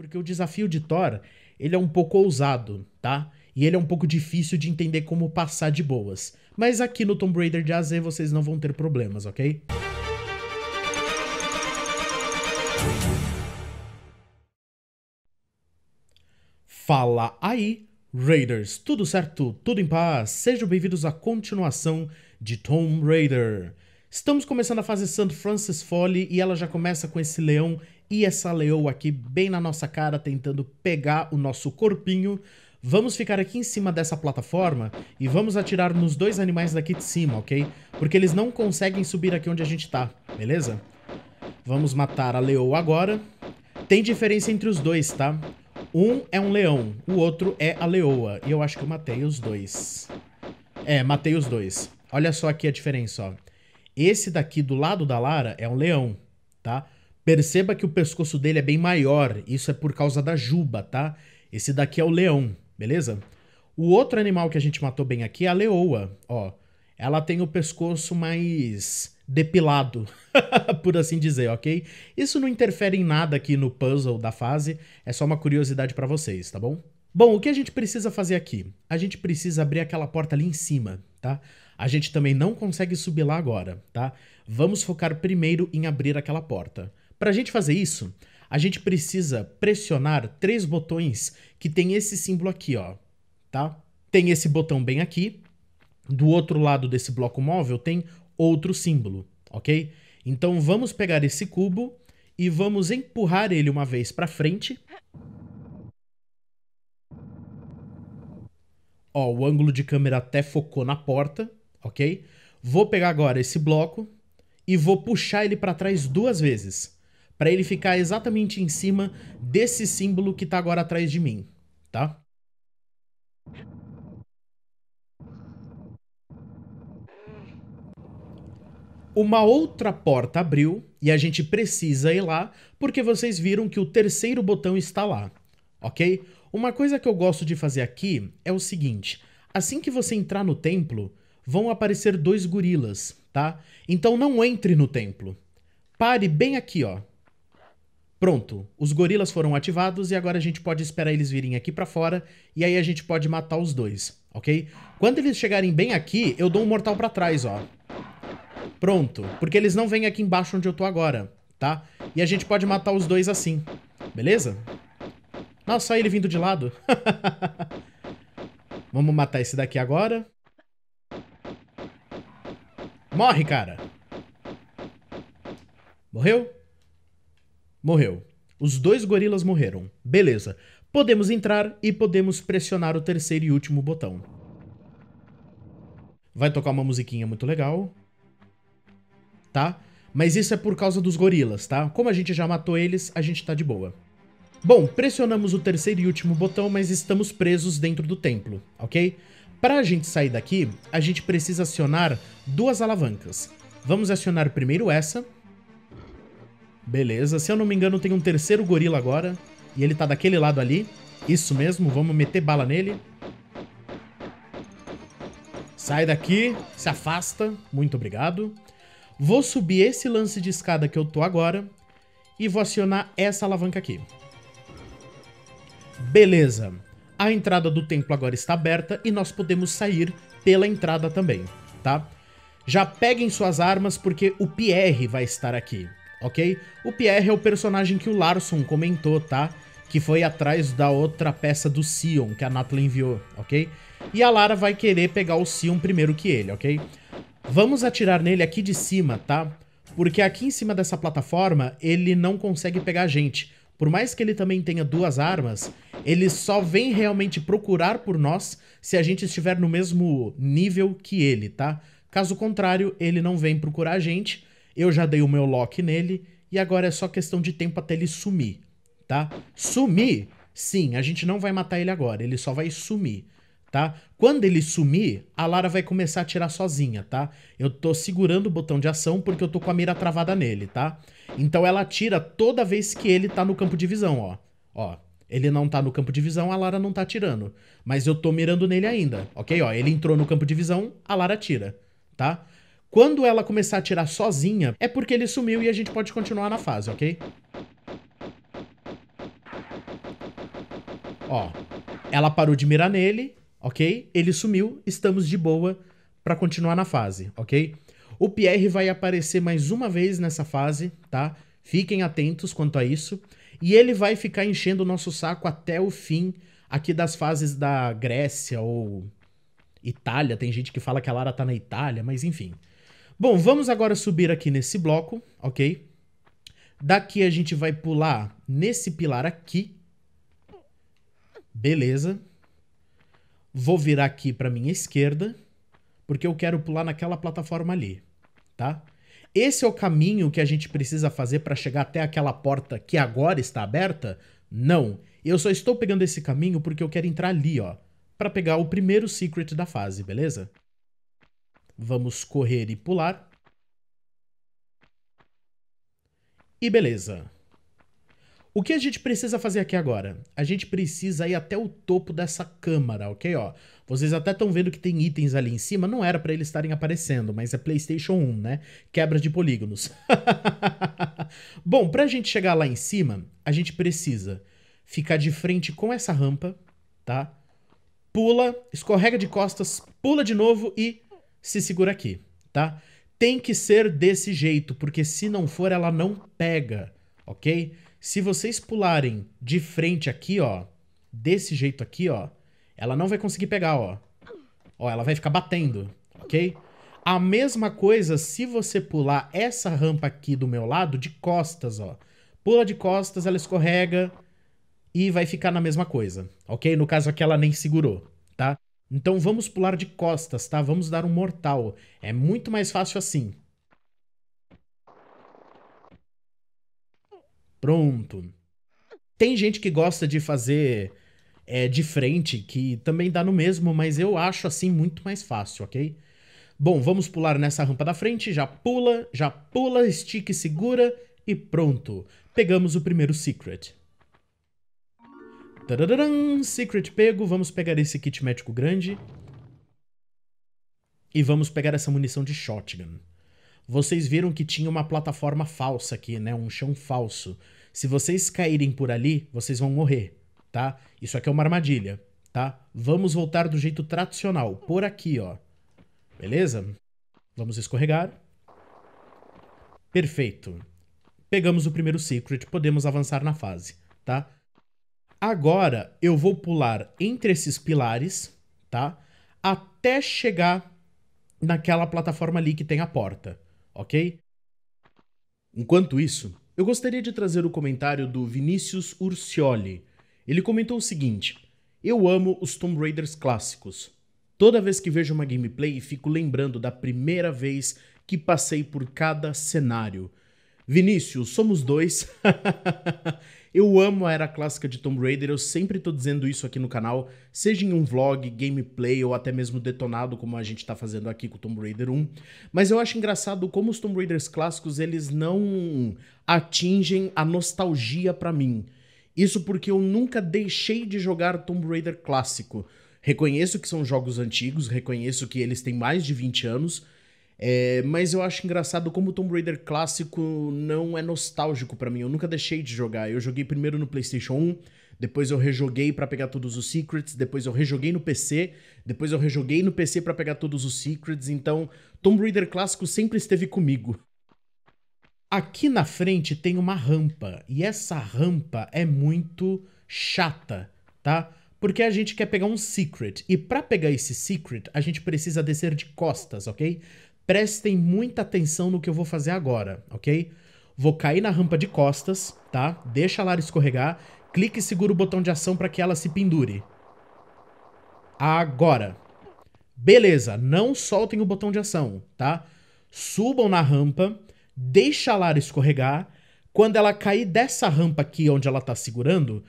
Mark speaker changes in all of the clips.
Speaker 1: porque o desafio de Thor, ele é um pouco ousado, tá? E ele é um pouco difícil de entender como passar de boas. Mas aqui no Tomb Raider de AZ vocês não vão ter problemas, ok? Fala aí, Raiders! Tudo certo? Tudo em paz? Sejam bem-vindos à continuação de Tomb Raider. Estamos começando a fase Santo Francis Folly e ela já começa com esse leão e essa leoa aqui bem na nossa cara tentando pegar o nosso corpinho. Vamos ficar aqui em cima dessa plataforma e vamos atirar nos dois animais daqui de cima, ok? Porque eles não conseguem subir aqui onde a gente tá, beleza? Vamos matar a leoa agora. Tem diferença entre os dois, tá? Um é um leão, o outro é a leoa. E eu acho que eu matei os dois. É, matei os dois. Olha só aqui a diferença, ó. Esse daqui do lado da Lara é um leão, tá? Tá? Perceba que o pescoço dele é bem maior, isso é por causa da juba, tá? Esse daqui é o leão, beleza? O outro animal que a gente matou bem aqui é a leoa, ó. Ela tem o pescoço mais depilado, por assim dizer, ok? Isso não interfere em nada aqui no puzzle da fase, é só uma curiosidade para vocês, tá bom? Bom, o que a gente precisa fazer aqui? A gente precisa abrir aquela porta ali em cima, tá? A gente também não consegue subir lá agora, tá? Vamos focar primeiro em abrir aquela porta. Para a gente fazer isso, a gente precisa pressionar três botões que tem esse símbolo aqui, ó, tá? Tem esse botão bem aqui, do outro lado desse bloco móvel tem outro símbolo, ok? Então vamos pegar esse cubo e vamos empurrar ele uma vez para frente. Ó, o ângulo de câmera até focou na porta, ok? Vou pegar agora esse bloco e vou puxar ele para trás duas vezes para ele ficar exatamente em cima desse símbolo que está agora atrás de mim, tá? Uma outra porta abriu e a gente precisa ir lá porque vocês viram que o terceiro botão está lá, ok? Uma coisa que eu gosto de fazer aqui é o seguinte: assim que você entrar no templo, vão aparecer dois gorilas, tá? Então não entre no templo. Pare bem aqui, ó, Pronto, os gorilas foram ativados e agora a gente pode esperar eles virem aqui para fora e aí a gente pode matar os dois, ok? Quando eles chegarem bem aqui, eu dou um mortal para trás, ó. Pronto, porque eles não vêm aqui embaixo onde eu tô agora, tá? E a gente pode matar os dois assim, beleza? Nossa, ele vindo de lado. Vamos matar esse daqui agora. Morre, cara. Morreu? Morreu. Os dois gorilas morreram. Beleza. Podemos entrar e podemos pressionar o terceiro e último botão. Vai tocar uma musiquinha muito legal. Tá? Mas isso é por causa dos gorilas, tá? Como a gente já matou eles, a gente tá de boa. Bom, pressionamos o terceiro e último botão, mas estamos presos dentro do templo, ok? Para a gente sair daqui, a gente precisa acionar duas alavancas. Vamos acionar primeiro essa, Beleza, se eu não me engano tem um terceiro gorila agora. E ele tá daquele lado ali. Isso mesmo, vamos meter bala nele. Sai daqui, se afasta. Muito obrigado. Vou subir esse lance de escada que eu tô agora. E vou acionar essa alavanca aqui. Beleza. A entrada do templo agora está aberta e nós podemos sair pela entrada também, tá? Já peguem suas armas porque o Pierre vai estar aqui ok? O Pierre é o personagem que o Larson comentou, tá? Que foi atrás da outra peça do Sion que a Natalie enviou, ok? E a Lara vai querer pegar o Sion primeiro que ele, ok? Vamos atirar nele aqui de cima, tá? Porque aqui em cima dessa plataforma ele não consegue pegar a gente. Por mais que ele também tenha duas armas, ele só vem realmente procurar por nós se a gente estiver no mesmo nível que ele, tá? Caso contrário, ele não vem procurar a gente eu já dei o meu lock nele e agora é só questão de tempo até ele sumir, tá? Sumir? Sim, a gente não vai matar ele agora, ele só vai sumir, tá? Quando ele sumir, a Lara vai começar a atirar sozinha, tá? Eu tô segurando o botão de ação porque eu tô com a mira travada nele, tá? Então ela atira toda vez que ele tá no campo de visão, ó. Ó, ele não tá no campo de visão, a Lara não tá atirando. Mas eu tô mirando nele ainda, ok? Ó, ele entrou no campo de visão, a Lara atira, tá? Quando ela começar a tirar sozinha, é porque ele sumiu e a gente pode continuar na fase, ok? Ó, ela parou de mirar nele, ok? Ele sumiu, estamos de boa para continuar na fase, ok? O Pierre vai aparecer mais uma vez nessa fase, tá? Fiquem atentos quanto a isso. E ele vai ficar enchendo o nosso saco até o fim aqui das fases da Grécia ou Itália. Tem gente que fala que a Lara tá na Itália, mas enfim. Bom, vamos agora subir aqui nesse bloco, ok? Daqui a gente vai pular nesse pilar aqui. Beleza. Vou virar aqui para minha esquerda, porque eu quero pular naquela plataforma ali, tá? Esse é o caminho que a gente precisa fazer para chegar até aquela porta que agora está aberta? Não. Eu só estou pegando esse caminho porque eu quero entrar ali, ó, para pegar o primeiro secret da fase, beleza? Vamos correr e pular. E beleza. O que a gente precisa fazer aqui agora? A gente precisa ir até o topo dessa câmara, ok? Ó, vocês até estão vendo que tem itens ali em cima. Não era para eles estarem aparecendo, mas é PlayStation 1, né? Quebra de polígonos. Bom, para a gente chegar lá em cima, a gente precisa ficar de frente com essa rampa, tá? Pula, escorrega de costas, pula de novo e se segura aqui, tá? Tem que ser desse jeito, porque se não for, ela não pega, ok? Se vocês pularem de frente aqui, ó, desse jeito aqui, ó, ela não vai conseguir pegar, ó. Ó, ela vai ficar batendo, ok? A mesma coisa se você pular essa rampa aqui do meu lado de costas, ó. Pula de costas, ela escorrega e vai ficar na mesma coisa, ok? No caso aqui ela nem segurou. Então vamos pular de costas, tá? Vamos dar um mortal. É muito mais fácil assim. Pronto. Tem gente que gosta de fazer é, de frente, que também dá no mesmo, mas eu acho assim muito mais fácil, ok? Bom, vamos pular nessa rampa da frente, já pula, já pula, estica e segura e pronto. Pegamos o primeiro secret. Tadadadam, secret pego. Vamos pegar esse kit médico grande. E vamos pegar essa munição de shotgun. Vocês viram que tinha uma plataforma falsa aqui, né? Um chão falso. Se vocês caírem por ali, vocês vão morrer, tá? Isso aqui é uma armadilha, tá? Vamos voltar do jeito tradicional, por aqui, ó. Beleza? Vamos escorregar. Perfeito. Pegamos o primeiro secret, podemos avançar na fase, tá? Agora eu vou pular entre esses pilares, tá? Até chegar naquela plataforma ali que tem a porta, ok? Enquanto isso, eu gostaria de trazer o comentário do Vinícius Urcioli. Ele comentou o seguinte: Eu amo os Tomb Raiders clássicos. Toda vez que vejo uma gameplay, fico lembrando da primeira vez que passei por cada cenário. Vinícius, somos dois. Eu amo a era clássica de Tomb Raider, eu sempre tô dizendo isso aqui no canal, seja em um vlog, gameplay ou até mesmo detonado como a gente tá fazendo aqui com Tomb Raider 1. Mas eu acho engraçado como os Tomb Raiders clássicos, eles não atingem a nostalgia para mim. Isso porque eu nunca deixei de jogar Tomb Raider clássico. Reconheço que são jogos antigos, reconheço que eles têm mais de 20 anos, é, mas eu acho engraçado como o Tomb Raider clássico não é nostálgico para mim. Eu nunca deixei de jogar. Eu joguei primeiro no PlayStation 1, depois eu rejoguei para pegar todos os secrets, depois eu rejoguei no PC, depois eu rejoguei no PC para pegar todos os secrets. Então, Tomb Raider clássico sempre esteve comigo. Aqui na frente tem uma rampa e essa rampa é muito chata, tá? porque a gente quer pegar um secret. E para pegar esse secret, a gente precisa descer de costas, ok? prestem muita atenção no que eu vou fazer agora, ok? Vou cair na rampa de costas, tá? Deixa a Lara escorregar. Clique e segura o botão de ação para que ela se pendure. Agora. Beleza, não soltem o botão de ação, tá? Subam na rampa, deixa a Lara escorregar. Quando ela cair dessa rampa aqui onde ela tá segurando,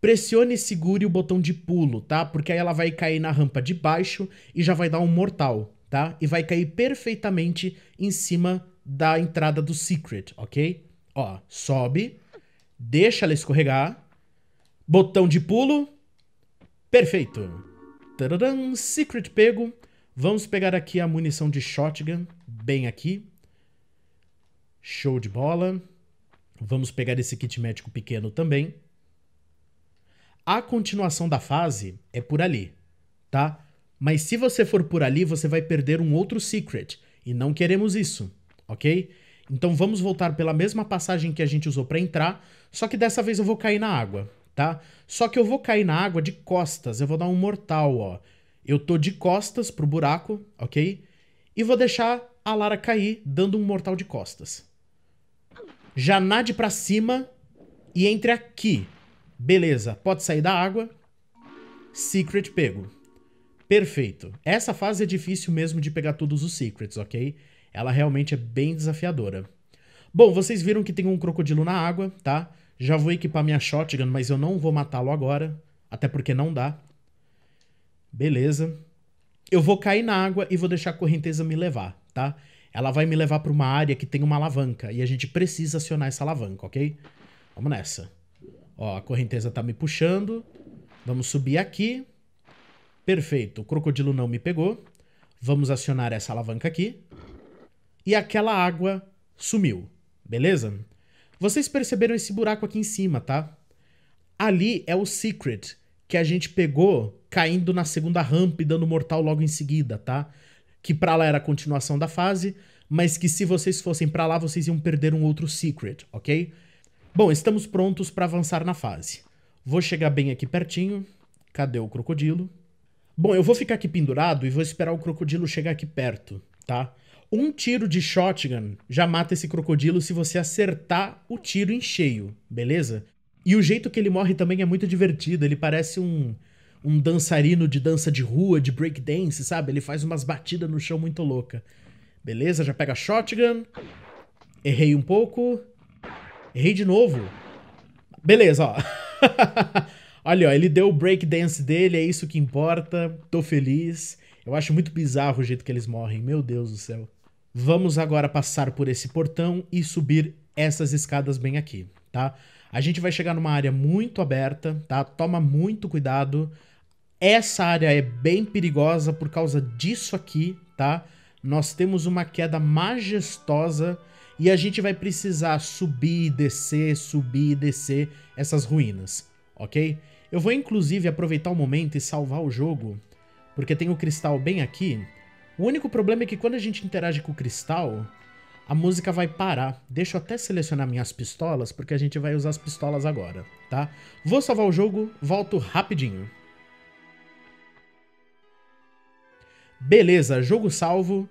Speaker 1: pressione e segure o botão de pulo, tá? Porque aí ela vai cair na rampa de baixo e já vai dar um mortal, tá? E vai cair perfeitamente em cima da entrada do secret, ok? Ó, sobe, deixa ela escorregar, botão de pulo, perfeito. Tararam, secret pego. Vamos pegar aqui a munição de shotgun, bem aqui. Show de bola. Vamos pegar esse kit médico pequeno também. A continuação da fase é por ali, tá? Mas se você for por ali, você vai perder um outro secret, e não queremos isso, ok? Então vamos voltar pela mesma passagem que a gente usou para entrar, só que dessa vez eu vou cair na água, tá? Só que eu vou cair na água de costas, eu vou dar um mortal, ó. Eu tô de costas pro buraco, ok? E vou deixar a Lara cair dando um mortal de costas. Já nade pra cima e entre aqui. Beleza, pode sair da água. Secret pego. Perfeito. Essa fase é difícil mesmo de pegar todos os secrets, ok? Ela realmente é bem desafiadora. Bom, vocês viram que tem um crocodilo na água, tá? Já vou equipar minha shotgun, mas eu não vou matá-lo agora. Até porque não dá. Beleza. Eu vou cair na água e vou deixar a correnteza me levar, tá? Ela vai me levar para uma área que tem uma alavanca. E a gente precisa acionar essa alavanca, ok? Vamos nessa. Ó, a correnteza tá me puxando. Vamos subir aqui. Perfeito, o crocodilo não me pegou. Vamos acionar essa alavanca aqui. E aquela água sumiu, beleza? Vocês perceberam esse buraco aqui em cima, tá? Ali é o secret que a gente pegou caindo na segunda rampa e dando mortal logo em seguida, tá? Que pra lá era a continuação da fase, mas que se vocês fossem para lá, vocês iam perder um outro secret, ok? Bom, estamos prontos para avançar na fase. Vou chegar bem aqui pertinho. Cadê o crocodilo? Bom, eu vou ficar aqui pendurado e vou esperar o crocodilo chegar aqui perto, tá? Um tiro de shotgun já mata esse crocodilo se você acertar o tiro em cheio, beleza? E o jeito que ele morre também é muito divertido, ele parece um, um dançarino de dança de rua, de breakdance, sabe? Ele faz umas batidas no chão muito louca. Beleza, já pega shotgun. Errei um pouco. Errei de novo. Beleza, ó. Olha, ó, ele deu o breakdance dele, é isso que importa. Tô feliz. Eu acho muito bizarro o jeito que eles morrem, meu Deus do céu. Vamos agora passar por esse portão e subir essas escadas bem aqui, tá? A gente vai chegar numa área muito aberta, tá? Toma muito cuidado. Essa área é bem perigosa por causa disso aqui, tá? Nós temos uma queda majestosa e a gente vai precisar subir, descer, subir, descer essas ruínas, ok? Eu vou inclusive aproveitar o momento e salvar o jogo, porque tem o cristal bem aqui. O único problema é que quando a gente interage com o cristal, a música vai parar. Deixa eu até selecionar minhas pistolas, porque a gente vai usar as pistolas agora, tá? Vou salvar o jogo, volto rapidinho. Beleza, jogo salvo.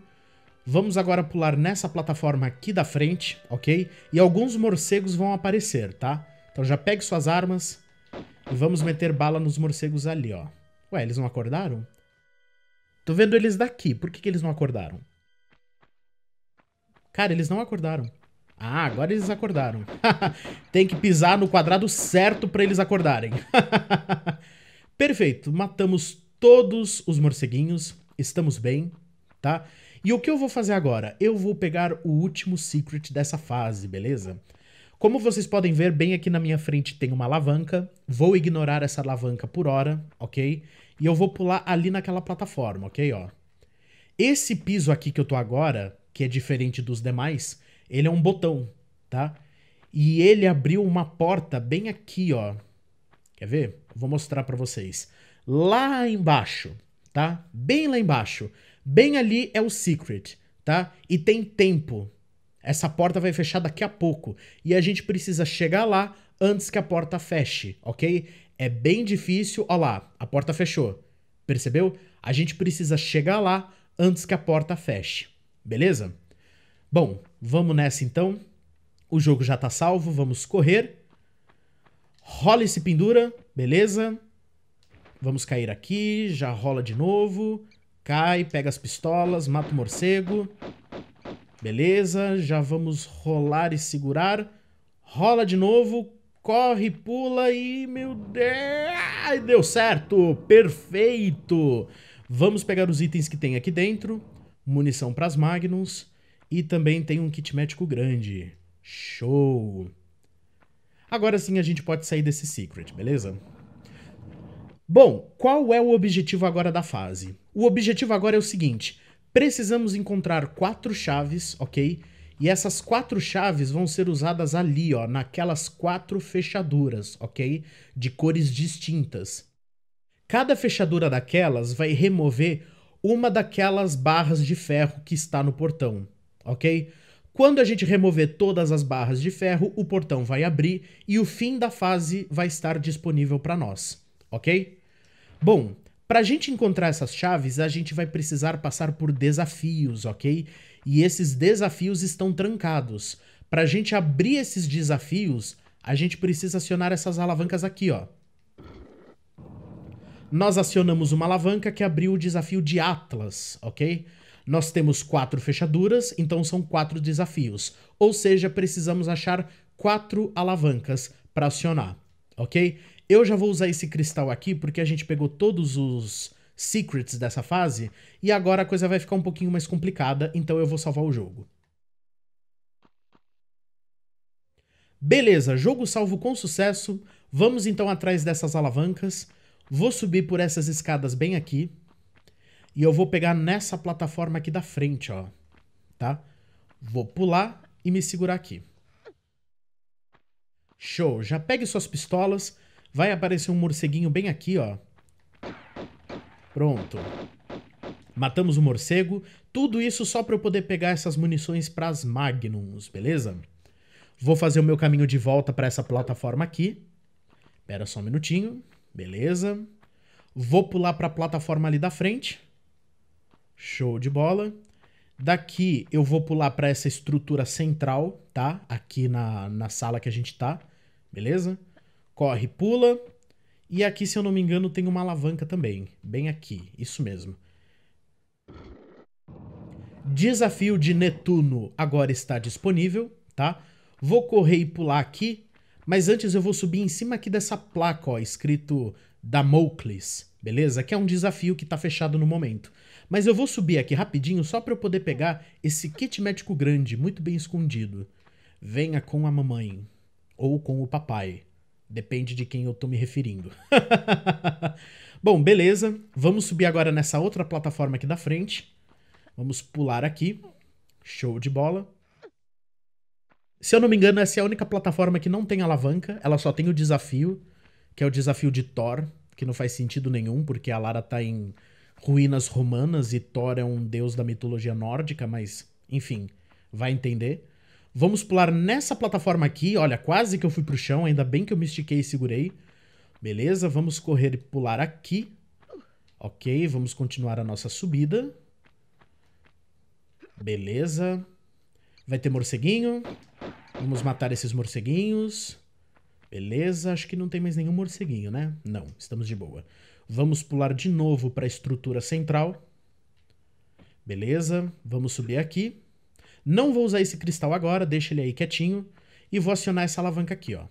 Speaker 1: Vamos agora pular nessa plataforma aqui da frente, ok? E alguns morcegos vão aparecer, tá? Então já pegue suas armas, Vamos meter bala nos morcegos ali, ó. Ué, eles não acordaram? Tô vendo eles daqui. Por que, que eles não acordaram? Cara, eles não acordaram. Ah, agora eles acordaram. Tem que pisar no quadrado certo para eles acordarem. Perfeito, matamos todos os morceguinhos, estamos bem, tá? E o que eu vou fazer agora? Eu vou pegar o último secret dessa fase, beleza? Como vocês podem ver, bem aqui na minha frente tem uma alavanca. Vou ignorar essa alavanca por hora, ok? E eu vou pular ali naquela plataforma, ok? Ó. Esse piso aqui que eu tô agora, que é diferente dos demais, ele é um botão, tá? E ele abriu uma porta bem aqui, ó. Quer ver? Vou mostrar para vocês. Lá embaixo, tá? Bem lá embaixo. Bem ali é o secret, tá? E tem tempo, essa porta vai fechar daqui a pouco e a gente precisa chegar lá antes que a porta feche, ok? É bem difícil. Olha lá, a porta fechou. Percebeu? A gente precisa chegar lá antes que a porta feche, beleza? Bom, vamos nessa então. O jogo já tá salvo, vamos correr. Rola e se pendura, beleza? Vamos cair aqui, já rola de novo. Cai, pega as pistolas, mata o morcego. Beleza, já vamos rolar e segurar. Rola de novo, corre, pula e... Meu Deus! deu certo! Perfeito! Vamos pegar os itens que tem aqui dentro. Munição para as Magnums. E também tem um kit médico grande. Show! Agora sim a gente pode sair desse secret, beleza? Bom, qual é o objetivo agora da fase? O objetivo agora é o seguinte Precisamos encontrar quatro chaves, ok? E essas quatro chaves vão ser usadas ali, ó, naquelas quatro fechaduras, ok? De cores distintas. Cada fechadura daquelas vai remover uma daquelas barras de ferro que está no portão, ok? Quando a gente remover todas as barras de ferro, o portão vai abrir e o fim da fase vai estar disponível para nós, ok? Bom, para a gente encontrar essas chaves, a gente vai precisar passar por desafios, ok? E esses desafios estão trancados. Para a gente abrir esses desafios, a gente precisa acionar essas alavancas aqui, ó. Nós acionamos uma alavanca que abriu o desafio de Atlas, ok? Nós temos quatro fechaduras, então são quatro desafios. Ou seja, precisamos achar quatro alavancas para acionar, ok? Eu já vou usar esse cristal aqui porque a gente pegou todos os secrets dessa fase e agora a coisa vai ficar um pouquinho mais complicada, então eu vou salvar o jogo. Beleza, jogo salvo com sucesso. Vamos então atrás dessas alavancas. Vou subir por essas escadas bem aqui. E eu vou pegar nessa plataforma aqui da frente, ó. Tá? Vou pular e me segurar aqui. Show. Já pegue suas pistolas. Vai aparecer um morceguinho bem aqui, ó. Pronto. Matamos o morcego. Tudo isso só para eu poder pegar essas munições para as Magnums, beleza? Vou fazer o meu caminho de volta para essa plataforma aqui. Pera só um minutinho. Beleza. Vou pular para a plataforma ali da frente. Show de bola. Daqui eu vou pular para essa estrutura central, tá? Aqui na, na sala que a gente tá, beleza? corre, pula. E aqui, se eu não me engano, tem uma alavanca também. Bem aqui, isso mesmo. Desafio de Netuno agora está disponível, tá? Vou correr e pular aqui, mas antes eu vou subir em cima aqui dessa placa, ó, escrito Damocles, beleza? Que é um desafio que tá fechado no momento. Mas eu vou subir aqui rapidinho só para eu poder pegar esse kit médico grande, muito bem escondido. Venha com a mamãe ou com o papai. Depende de quem eu tô me referindo. Bom, beleza. Vamos subir agora nessa outra plataforma aqui da frente. Vamos pular aqui. Show de bola. Se eu não me engano, essa é a única plataforma que não tem alavanca. Ela só tem o desafio, que é o desafio de Thor, que não faz sentido nenhum, porque a Lara tá em ruínas romanas e Thor é um deus da mitologia nórdica, mas, enfim, vai entender. Vamos pular nessa plataforma aqui. Olha, quase que eu fui pro chão. Ainda bem que eu me estiquei e segurei. Beleza, vamos correr e pular aqui. Ok, vamos continuar a nossa subida. Beleza. Vai ter morceguinho. Vamos matar esses morceguinhos. Beleza, acho que não tem mais nenhum morceguinho, né? Não, estamos de boa. Vamos pular de novo para a estrutura central. Beleza, vamos subir aqui. Não vou usar esse cristal agora, deixa ele aí quietinho. E vou acionar essa alavanca aqui, ó.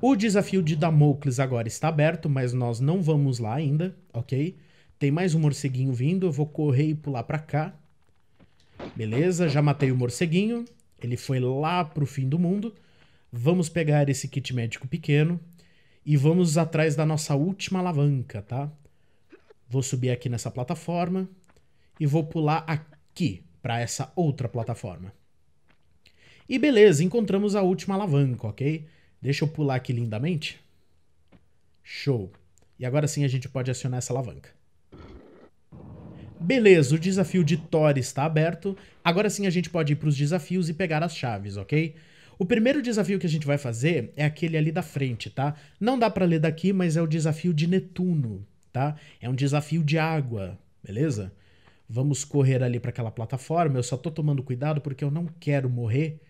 Speaker 1: O desafio de Damocles agora está aberto, mas nós não vamos lá ainda, ok? Tem mais um morceguinho vindo, eu vou correr e pular pra cá. Beleza, já matei o morceguinho. Ele foi lá pro fim do mundo. Vamos pegar esse kit médico pequeno e vamos atrás da nossa última alavanca, tá? Vou subir aqui nessa plataforma e vou pular aqui que para essa outra plataforma. E beleza, encontramos a última alavanca, ok? Deixa eu pular aqui lindamente. Show. E agora sim a gente pode acionar essa alavanca. Beleza, o desafio de Thor está aberto. Agora sim a gente pode ir para os desafios e pegar as chaves, ok? O primeiro desafio que a gente vai fazer é aquele ali da frente, tá? Não dá para ler daqui, mas é o desafio de Netuno, tá? É um desafio de água, beleza? vamos correr ali para aquela plataforma, eu só tô tomando cuidado porque eu não quero morrer,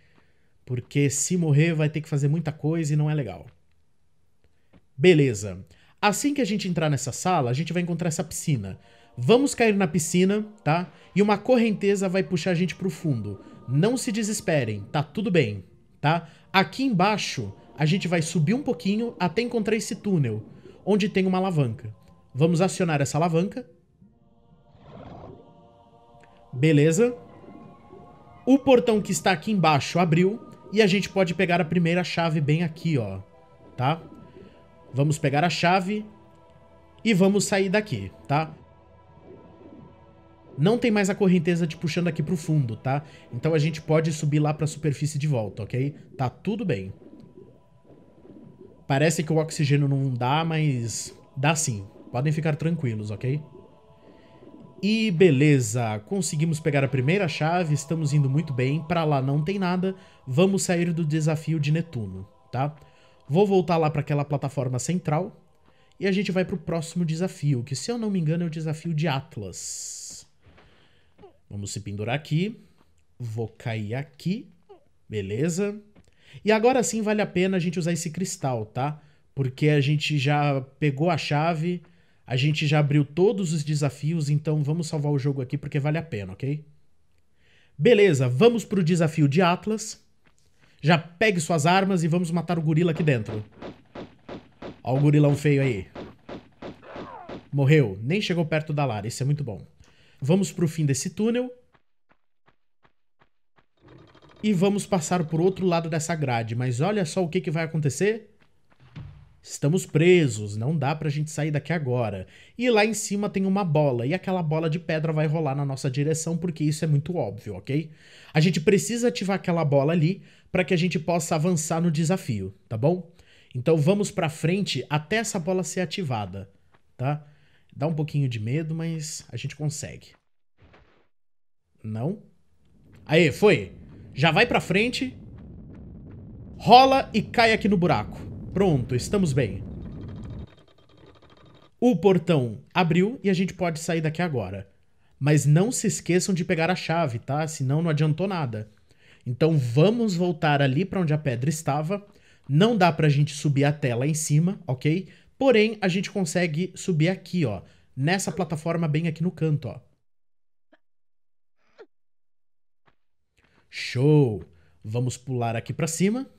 Speaker 1: porque se morrer vai ter que fazer muita coisa e não é legal. Beleza. Assim que a gente entrar nessa sala, a gente vai encontrar essa piscina. Vamos cair na piscina, tá? E uma correnteza vai puxar a gente pro fundo. Não se desesperem, tá tudo bem, tá? Aqui embaixo, a gente vai subir um pouquinho até encontrar esse túnel, onde tem uma alavanca. Vamos acionar essa alavanca Beleza. O portão que está aqui embaixo abriu. E a gente pode pegar a primeira chave bem aqui, ó. Tá? Vamos pegar a chave. E vamos sair daqui, tá? Não tem mais a correnteza te puxando aqui pro fundo, tá? Então a gente pode subir lá pra superfície de volta, ok? Tá tudo bem. Parece que o oxigênio não dá, mas dá sim. Podem ficar tranquilos, ok? E beleza, conseguimos pegar a primeira chave, estamos indo muito bem, Pra lá não tem nada, vamos sair do desafio de Netuno, tá? Vou voltar lá para aquela plataforma central e a gente vai pro próximo desafio, que se eu não me engano é o desafio de Atlas. Vamos se pendurar aqui, vou cair aqui, beleza? E agora sim vale a pena a gente usar esse cristal, tá? Porque a gente já pegou a chave a gente já abriu todos os desafios, então vamos salvar o jogo aqui porque vale a pena, ok? Beleza, vamos pro desafio de Atlas. Já pegue suas armas e vamos matar o gorila aqui dentro. Ó o gorilão feio aí. Morreu, nem chegou perto da Lara, isso é muito bom. Vamos pro fim desse túnel. E vamos passar por outro lado dessa grade, mas olha só o que, que vai acontecer Estamos presos, não dá pra gente sair daqui agora. E lá em cima tem uma bola, e aquela bola de pedra vai rolar na nossa direção, porque isso é muito óbvio, ok? A gente precisa ativar aquela bola ali para que a gente possa avançar no desafio, tá bom? Então vamos pra frente até essa bola ser ativada, tá? Dá um pouquinho de medo, mas a gente consegue. Não? Aê, foi! Já vai pra frente, rola e cai aqui no buraco. Pronto, estamos bem. O portão abriu e a gente pode sair daqui agora. Mas não se esqueçam de pegar a chave, tá? Senão não adiantou nada. Então vamos voltar ali para onde a pedra estava. Não dá pra gente subir até lá em cima, ok? Porém, a gente consegue subir aqui, ó. Nessa plataforma bem aqui no canto, ó. Show! Vamos pular aqui para cima.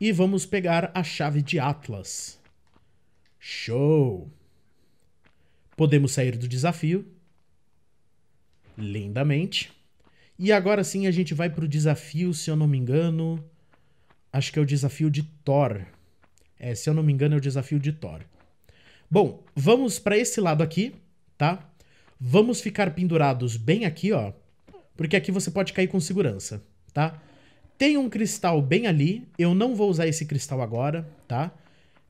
Speaker 1: E vamos pegar a chave de Atlas. Show! Podemos sair do desafio. Lindamente. E agora sim a gente vai para o desafio, se eu não me engano. Acho que é o desafio de Thor. É, se eu não me engano, é o desafio de Thor. Bom, vamos para esse lado aqui, tá? Vamos ficar pendurados bem aqui, ó. Porque aqui você pode cair com segurança, tá? Tem um cristal bem ali. Eu não vou usar esse cristal agora, tá?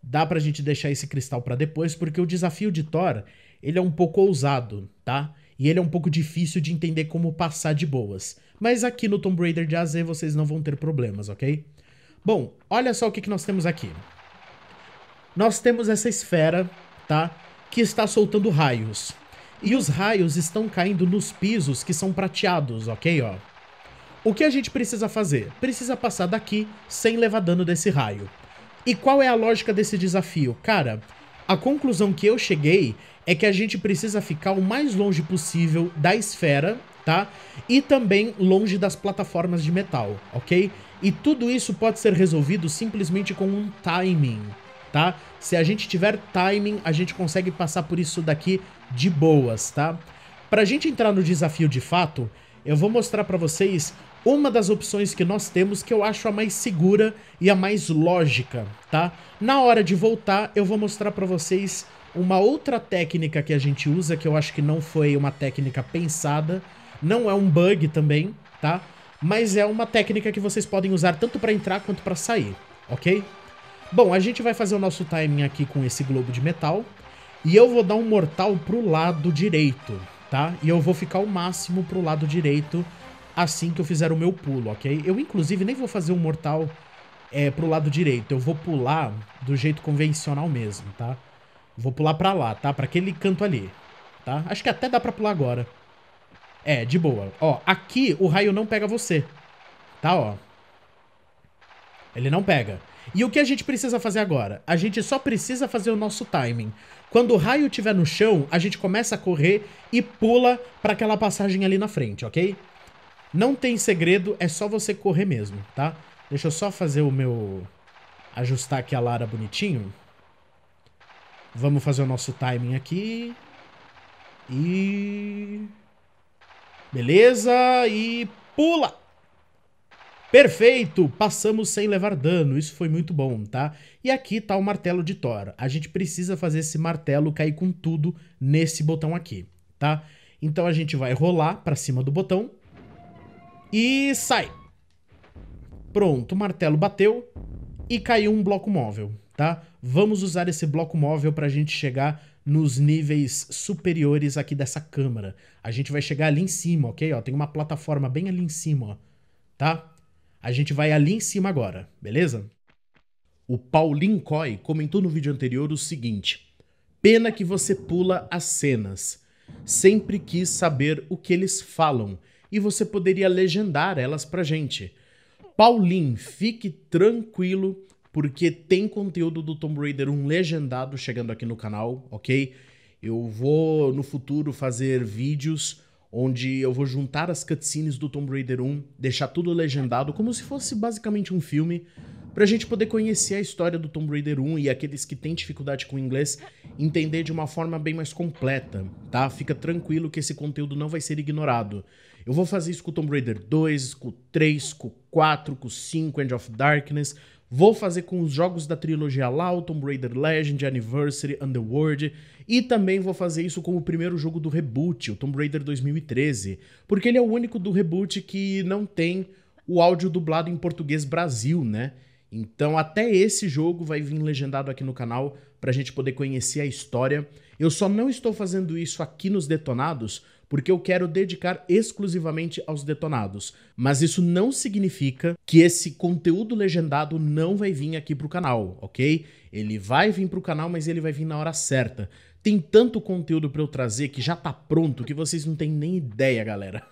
Speaker 1: Dá pra gente deixar esse cristal para depois, porque o desafio de Thor, ele é um pouco ousado, tá? E ele é um pouco difícil de entender como passar de boas. Mas aqui no Tomb Raider de AZ vocês não vão ter problemas, ok? Bom, olha só o que, que nós temos aqui. Nós temos essa esfera, tá? Que está soltando raios. E os raios estão caindo nos pisos que são prateados, ok? Ó. O que a gente precisa fazer? Precisa passar daqui sem levar dano desse raio. E qual é a lógica desse desafio? Cara, a conclusão que eu cheguei é que a gente precisa ficar o mais longe possível da esfera, tá? E também longe das plataformas de metal, ok? E tudo isso pode ser resolvido simplesmente com um timing, tá? Se a gente tiver timing, a gente consegue passar por isso daqui de boas, tá? Pra gente entrar no desafio de fato, eu vou mostrar para vocês uma das opções que nós temos que eu acho a mais segura e a mais lógica, tá? Na hora de voltar, eu vou mostrar para vocês uma outra técnica que a gente usa, que eu acho que não foi uma técnica pensada, não é um bug também, tá? Mas é uma técnica que vocês podem usar tanto para entrar quanto para sair, ok? Bom, a gente vai fazer o nosso timing aqui com esse globo de metal, e eu vou dar um mortal pro lado direito, tá? E eu vou ficar o máximo pro lado direito assim que eu fizer o meu pulo, ok? Eu, inclusive, nem vou fazer um mortal é, pro lado direito. Eu vou pular do jeito convencional mesmo, tá? Vou pular pra lá, tá? Pra aquele canto ali, tá? Acho que até dá pra pular agora. É, de boa. Ó, aqui o raio não pega você, tá? Ó. Ele não pega. E o que a gente precisa fazer agora? A gente só precisa fazer o nosso timing. Quando o raio estiver no chão, a gente começa a correr e pula para aquela passagem ali na frente, ok? Não tem segredo, é só você correr mesmo, tá? Deixa eu só fazer o meu... Ajustar aqui a Lara bonitinho. Vamos fazer o nosso timing aqui. E... Beleza, e pula! Perfeito! Passamos sem levar dano, isso foi muito bom, tá? E aqui tá o martelo de Thor. A gente precisa fazer esse martelo cair com tudo nesse botão aqui, tá? Então a gente vai rolar pra cima do botão e sai! Pronto, o martelo bateu e caiu um bloco móvel, tá? Vamos usar esse bloco móvel pra gente chegar nos níveis superiores aqui dessa câmara. A gente vai chegar ali em cima, ok? Ó, tem uma plataforma bem ali em cima, ó, tá? A gente vai ali em cima agora, beleza? O Paulinho Coy comentou no vídeo anterior o seguinte: Pena que você pula as cenas. Sempre quis saber o que eles falam e você poderia legendar elas pra gente. Paulinho, fique tranquilo porque tem conteúdo do Tomb Raider 1 legendado chegando aqui no canal, ok? Eu vou no futuro fazer vídeos onde eu vou juntar as cutscenes do Tomb Raider 1, deixar tudo legendado, como se fosse basicamente um filme, pra gente poder conhecer a história do Tomb Raider 1 e aqueles que têm dificuldade com o inglês entender de uma forma bem mais completa, tá? Fica tranquilo que esse conteúdo não vai ser ignorado. Eu vou fazer isso com o Tomb Raider 2, com o 3, com o 4, com o 5, End of Darkness, Vou fazer com os jogos da trilogia Law, Tomb Raider Legend, Anniversary, Underworld, e também vou fazer isso com o primeiro jogo do reboot, o Tomb Raider 2013, porque ele é o único do reboot que não tem o áudio dublado em português Brasil, né? Então até esse jogo vai vir legendado aqui no canal pra gente poder conhecer a história. Eu só não estou fazendo isso aqui nos detonados porque eu quero dedicar exclusivamente aos detonados. Mas isso não significa que esse conteúdo legendado não vai vir aqui para o canal, ok? Ele vai vir para o canal, mas ele vai vir na hora certa. Tem tanto conteúdo para eu trazer que já tá pronto que vocês não têm nem ideia, galera.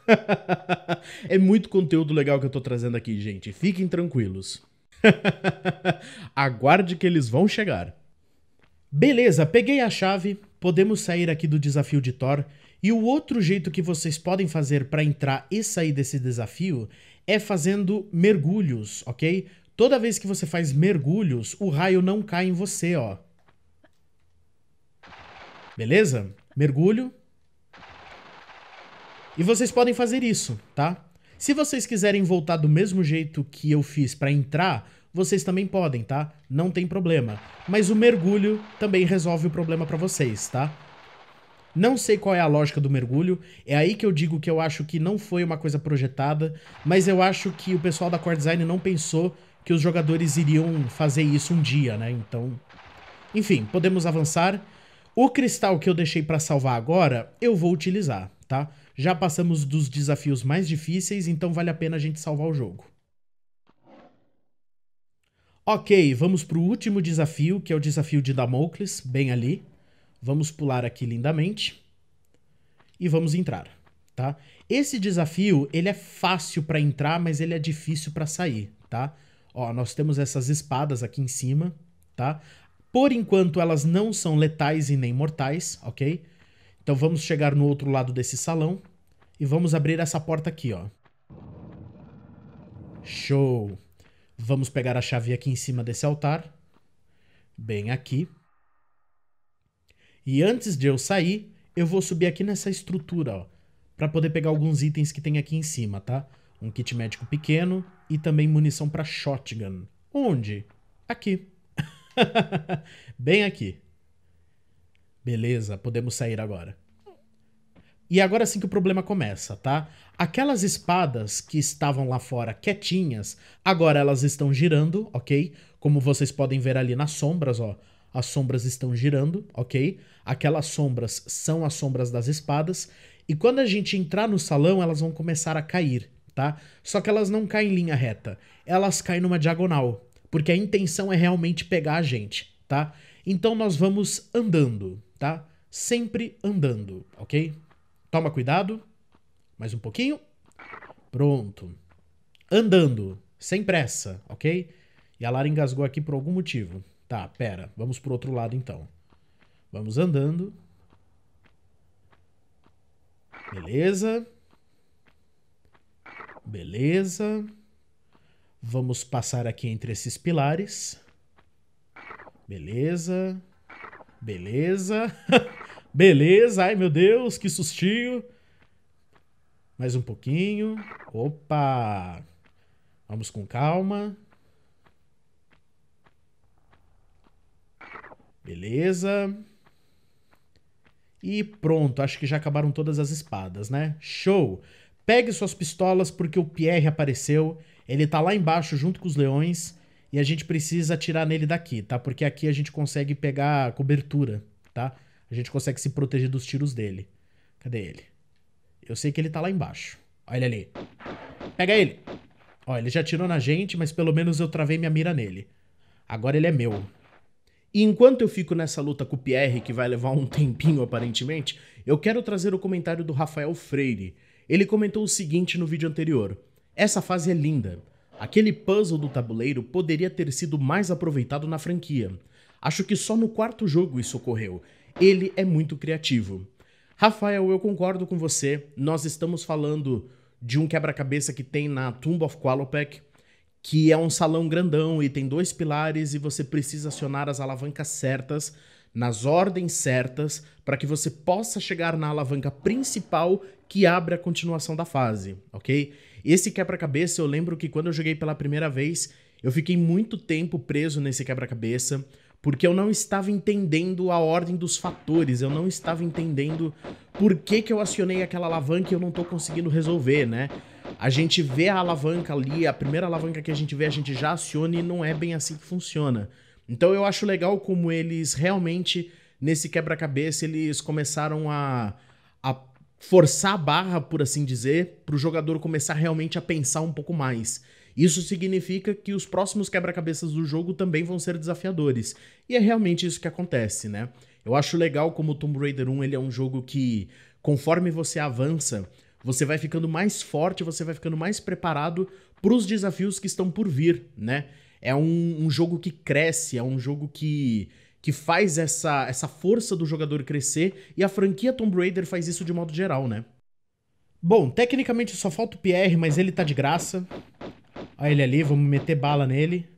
Speaker 1: é muito conteúdo legal que eu tô trazendo aqui, gente. Fiquem tranquilos. Aguarde que eles vão chegar. Beleza, peguei a chave. Podemos sair aqui do desafio de Thor e o outro jeito que vocês podem fazer para entrar e sair desse desafio é fazendo mergulhos, ok? Toda vez que você faz mergulhos, o raio não cai em você, ó. Beleza? Mergulho. E vocês podem fazer isso, tá? Se vocês quiserem voltar do mesmo jeito que eu fiz para entrar, vocês também podem, tá? Não tem problema. Mas o mergulho também resolve o problema para vocês, tá? Não sei qual é a lógica do mergulho. É aí que eu digo que eu acho que não foi uma coisa projetada, mas eu acho que o pessoal da Core Design não pensou que os jogadores iriam fazer isso um dia, né? Então, enfim, podemos avançar. O cristal que eu deixei para salvar agora, eu vou utilizar, tá? Já passamos dos desafios mais difíceis, então vale a pena a gente salvar o jogo. Ok, vamos para o último desafio, que é o desafio de Damocles, bem ali. Vamos pular aqui lindamente e vamos entrar, tá? Esse desafio, ele é fácil para entrar, mas ele é difícil para sair, tá? Ó, nós temos essas espadas aqui em cima, tá? Por enquanto elas não são letais e nem mortais, ok? Então vamos chegar no outro lado desse salão e vamos abrir essa porta aqui, ó. Show! Vamos pegar a chave aqui em cima desse altar, bem aqui. E antes de eu sair, eu vou subir aqui nessa estrutura, ó, para poder pegar alguns itens que tem aqui em cima, tá? Um kit médico pequeno e também munição para shotgun. Onde? Aqui. Bem aqui. Beleza, podemos sair agora. E agora sim que o problema começa, tá? Aquelas espadas que estavam lá fora quietinhas, agora elas estão girando, ok? Como vocês podem ver ali nas sombras, ó as sombras estão girando, ok? Aquelas sombras são as sombras das espadas. E quando a gente entrar no salão, elas vão começar a cair, tá? Só que elas não caem em linha reta, elas caem numa diagonal, porque a intenção é realmente pegar a gente, tá? Então nós vamos andando, tá? Sempre andando, ok? Toma cuidado. Mais um pouquinho. Pronto. Andando, sem pressa, ok? E a Lara engasgou aqui por algum motivo. Tá, pera. Vamos pro outro lado então. Vamos andando. Beleza. Beleza. Vamos passar aqui entre esses pilares. Beleza. Beleza. Beleza. Ai, meu Deus, que sustinho. Mais um pouquinho. Opa. Vamos com calma. Beleza. E pronto, acho que já acabaram todas as espadas, né? Show! Pegue suas pistolas porque o Pierre apareceu. Ele tá lá embaixo junto com os leões e a gente precisa atirar nele daqui, tá? Porque aqui a gente consegue pegar cobertura, tá? A gente consegue se proteger dos tiros dele. Cadê ele? Eu sei que ele tá lá embaixo. Olha ele ali. Pega ele! Ó, ele já atirou na gente, mas pelo menos eu travei minha mira nele. Agora ele é meu. E enquanto eu fico nessa luta com o Pierre, que vai levar um tempinho aparentemente, eu quero trazer o comentário do Rafael Freire. Ele comentou o seguinte no vídeo anterior: Essa fase é linda. Aquele puzzle do tabuleiro poderia ter sido mais aproveitado na franquia. Acho que só no quarto jogo isso ocorreu. Ele é muito criativo. Rafael, eu concordo com você. Nós estamos falando de um quebra-cabeça que tem na Tomb of Qualopec que é um salão grandão e tem dois pilares e você precisa acionar as alavancas certas nas ordens certas para que você possa chegar na alavanca principal que abre a continuação da fase, ok? Esse quebra-cabeça eu lembro que quando eu joguei pela primeira vez, eu fiquei muito tempo preso nesse quebra-cabeça porque eu não estava entendendo a ordem dos fatores, eu não estava entendendo por que, que eu acionei aquela alavanca e eu não estou conseguindo resolver, né? a gente vê a alavanca ali, a primeira alavanca que a gente vê, a gente já aciona e não é bem assim que funciona. Então eu acho legal como eles realmente, nesse quebra-cabeça, eles começaram a, a forçar a barra, por assim dizer, para o jogador começar realmente a pensar um pouco mais. Isso significa que os próximos quebra-cabeças do jogo também vão ser desafiadores. E é realmente isso que acontece, né? Eu acho legal como o Tomb Raider 1 ele é um jogo que, conforme você avança, você vai ficando mais forte, você vai ficando mais preparado para os desafios que estão por vir, né? É um, um jogo que cresce, é um jogo que que faz essa, essa força do jogador crescer, e a franquia Tomb Raider faz isso de modo geral, né? Bom, tecnicamente só falta o Pierre, mas ele tá de graça. Olha ele ali, vamos meter bala nele.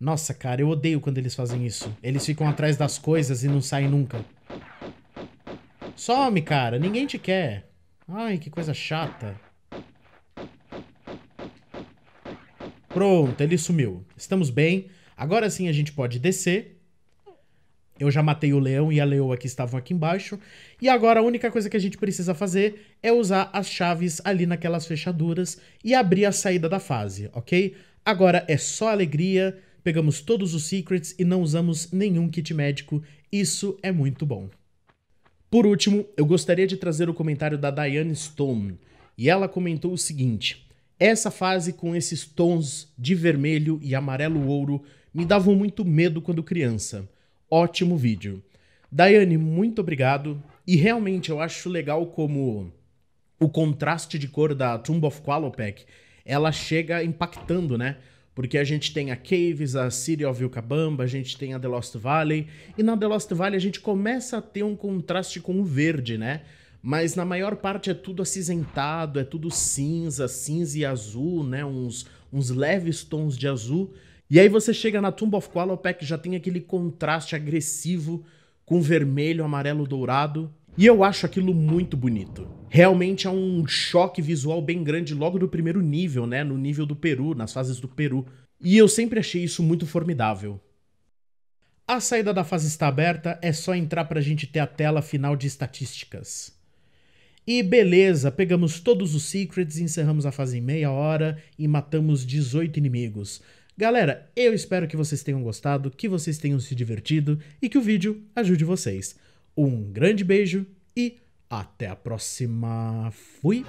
Speaker 1: Nossa, cara, eu odeio quando eles fazem isso. Eles ficam atrás das coisas e não saem nunca. Some, cara. Ninguém te quer. Ai, que coisa chata. Pronto, ele sumiu. Estamos bem. Agora sim a gente pode descer. Eu já matei o leão e a leoa que estavam aqui embaixo. E agora a única coisa que a gente precisa fazer é usar as chaves ali naquelas fechaduras e abrir a saída da fase, ok? Agora é só alegria, pegamos todos os secrets e não usamos nenhum kit médico. Isso é muito bom. Por último, eu gostaria de trazer o comentário da Diane Stone. E ela comentou o seguinte: Essa fase com esses tons de vermelho e amarelo ouro me davam muito medo quando criança. Ótimo vídeo. Diane, muito obrigado. E realmente eu acho legal como o contraste de cor da Tomb of Qualopec ela chega impactando, né? Porque a gente tem a Caves, a City of Vilcabamba, a gente tem a The Lost Valley. E na The Lost Valley a gente começa a ter um contraste com o verde, né? Mas na maior parte é tudo acinzentado, é tudo cinza, cinza e azul, né? Uns, uns leves tons de azul. E aí você chega na Tomb of Qualopec, já tem aquele contraste agressivo com vermelho, amarelo, dourado. E eu acho aquilo muito bonito realmente há é um choque visual bem grande logo no primeiro nível, né? No nível do Peru, nas fases do Peru. E eu sempre achei isso muito formidável. A saída da fase está aberta, é só entrar para a gente ter a tela final de estatísticas. E beleza, pegamos todos os secrets, encerramos a fase em meia hora e matamos 18 inimigos. Galera, eu espero que vocês tenham gostado, que vocês tenham se divertido e que o vídeo ajude vocês. Um grande beijo e até a próxima. Fui!